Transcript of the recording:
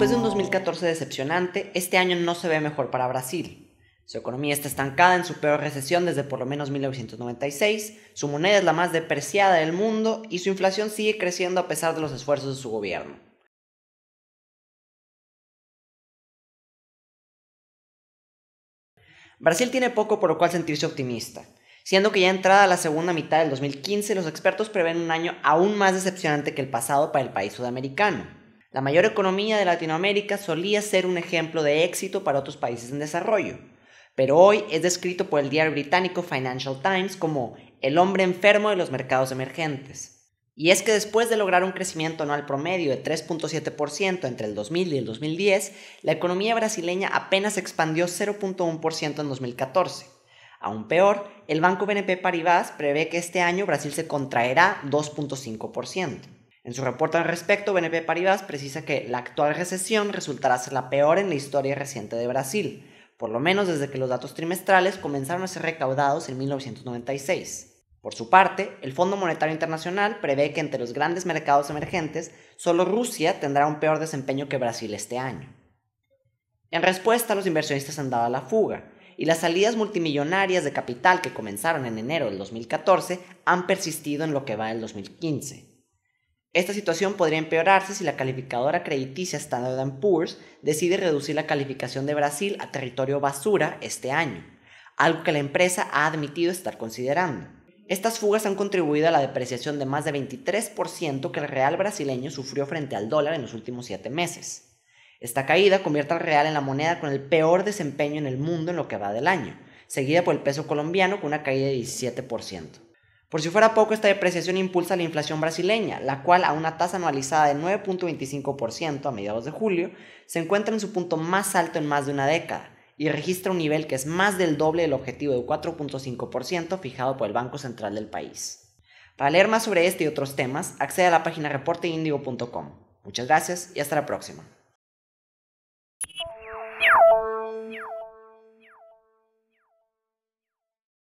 Después de un 2014 decepcionante, este año no se ve mejor para Brasil. Su economía está estancada en su peor recesión desde por lo menos 1996, su moneda es la más depreciada del mundo y su inflación sigue creciendo a pesar de los esfuerzos de su gobierno. Brasil tiene poco por lo cual sentirse optimista, siendo que ya entrada la segunda mitad del 2015 los expertos prevén un año aún más decepcionante que el pasado para el país sudamericano. La mayor economía de Latinoamérica solía ser un ejemplo de éxito para otros países en desarrollo, pero hoy es descrito por el diario británico Financial Times como el hombre enfermo de los mercados emergentes. Y es que después de lograr un crecimiento anual promedio de 3.7% entre el 2000 y el 2010, la economía brasileña apenas expandió 0.1% en 2014. Aún peor, el banco BNP Paribas prevé que este año Brasil se contraerá 2.5%. En su reporte al respecto, BNP Paribas precisa que la actual recesión resultará ser la peor en la historia reciente de Brasil, por lo menos desde que los datos trimestrales comenzaron a ser recaudados en 1996. Por su parte, el Fondo Monetario Internacional prevé que entre los grandes mercados emergentes, solo Rusia tendrá un peor desempeño que Brasil este año. En respuesta, los inversionistas han dado a la fuga, y las salidas multimillonarias de capital que comenzaron en enero del 2014 han persistido en lo que va del 2015. Esta situación podría empeorarse si la calificadora crediticia Standard Poor's decide reducir la calificación de Brasil a territorio basura este año, algo que la empresa ha admitido estar considerando. Estas fugas han contribuido a la depreciación de más de 23% que el real brasileño sufrió frente al dólar en los últimos 7 meses. Esta caída convierte al real en la moneda con el peor desempeño en el mundo en lo que va del año, seguida por el peso colombiano con una caída de 17%. Por si fuera poco, esta depreciación impulsa la inflación brasileña, la cual a una tasa anualizada de 9.25% a mediados de julio se encuentra en su punto más alto en más de una década y registra un nivel que es más del doble del objetivo de 4.5% fijado por el Banco Central del país. Para leer más sobre este y otros temas, accede a la página reporteindigo.com. Muchas gracias y hasta la próxima.